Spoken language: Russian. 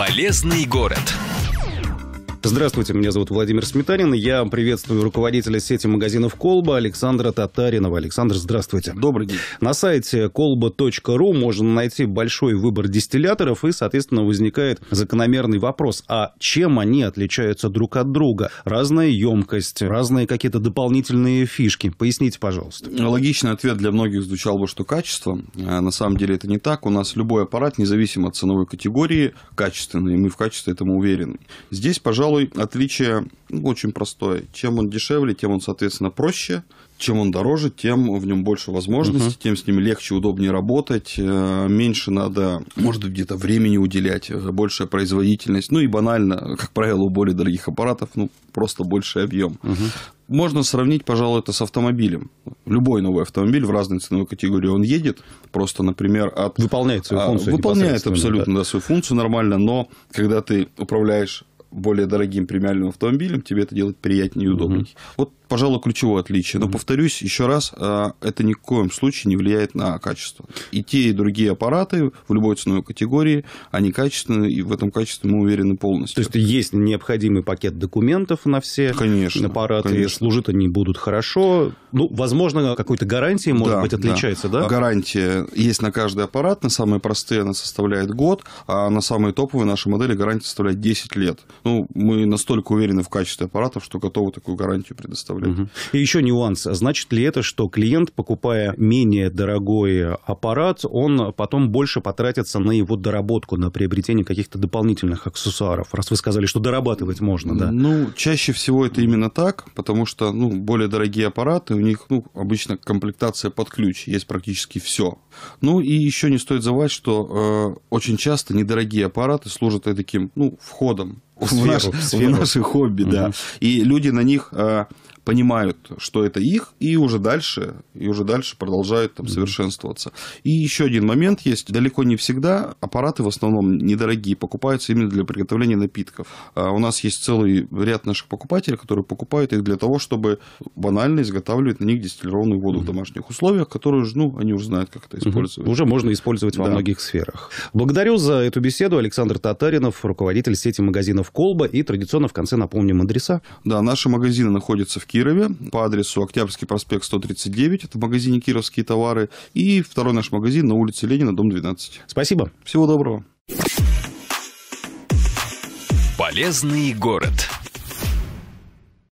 Полезный город. Здравствуйте, меня зовут Владимир Сметанин. Я приветствую руководителя сети магазинов «Колба» Александра Татаринова. Александр, здравствуйте. Добрый день. На сайте колба.ру можно найти большой выбор дистилляторов, и, соответственно, возникает закономерный вопрос, а чем они отличаются друг от друга? Разная емкость, разные какие-то дополнительные фишки. Поясните, пожалуйста. Логичный ответ для многих звучал бы, что качество. Э, на самом деле это не так. У нас любой аппарат, независимо от ценовой категории, качественный, и мы в качестве этому уверены. Здесь, пожалуй, пожалуй, отличие очень простое. Чем он дешевле, тем он, соответственно, проще. Чем он дороже, тем в нем больше возможностей, uh-huh. тем с ним легче, удобнее работать, э, меньше надо, может быть, где-то времени уделять, э, большая производительность. Ну и банально, как правило, у более дорогих аппаратов, ну, просто больший объем. Uh-huh можно сравнить, пожалуй, это с автомобилем. Любой новый автомобиль в разной ценовой категории он едет, просто, например, от... Выполняет свою а, функцию. Выполняет абсолютно да. Да, свою функцию нормально, но когда ты управляешь более дорогим премиальным автомобилем, тебе это делать приятнее и удобнее. Угу. Вот пожалуй, ключевое отличие. Но, mm-hmm. повторюсь еще раз, а, это ни в коем случае не влияет на качество. И те, и другие аппараты в любой ценовой категории, они качественные, и в этом качестве мы уверены полностью. То есть, есть необходимый пакет документов на все конечно, аппараты, конечно. служат они будут хорошо. Ну, возможно, какой-то гарантии, может да, быть, отличается, да. да? Гарантия есть на каждый аппарат, на самые простые она составляет год, а на самые топовые наши модели гарантия составляет 10 лет. Ну, мы настолько уверены в качестве аппаратов, что готовы такую гарантию предоставлять ставлят. Угу. И еще нюанс. Значит ли это, что клиент, покупая менее дорогой аппарат, он потом больше потратится на его доработку, на приобретение каких-то дополнительных аксессуаров? Раз вы сказали, что дорабатывать можно, да? Ну, чаще всего это именно так, потому что ну, более дорогие аппараты, у них ну, обычно комплектация под ключ, есть практически все. Ну и еще не стоит забывать, что э, очень часто недорогие аппараты служат таким ну, входом сферу, в, наш, в наши хобби, угу. да. И люди на них э, понимают, что это их, и уже дальше, и уже дальше продолжают там совершенствоваться. И еще один момент есть. Далеко не всегда аппараты в основном недорогие покупаются именно для приготовления напитков. А у нас есть целый ряд наших покупателей, которые покупают их для того, чтобы банально изготавливать на них дистиллированную воду mm в домашних условиях, которую, ну, они уже знают, как это использовать. mm Уже можно использовать да. во многих сферах. Благодарю за эту беседу Александр Татаринов, руководитель сети магазинов «Колба». И традиционно в конце напомним адреса. Да, наши магазины находятся в Кирове по адресу Октябрьский проспект 139. Это в магазине «Кировские товары». И второй наш магазин на улице Ленина, дом 12. Спасибо. Всего доброго. Полезный город.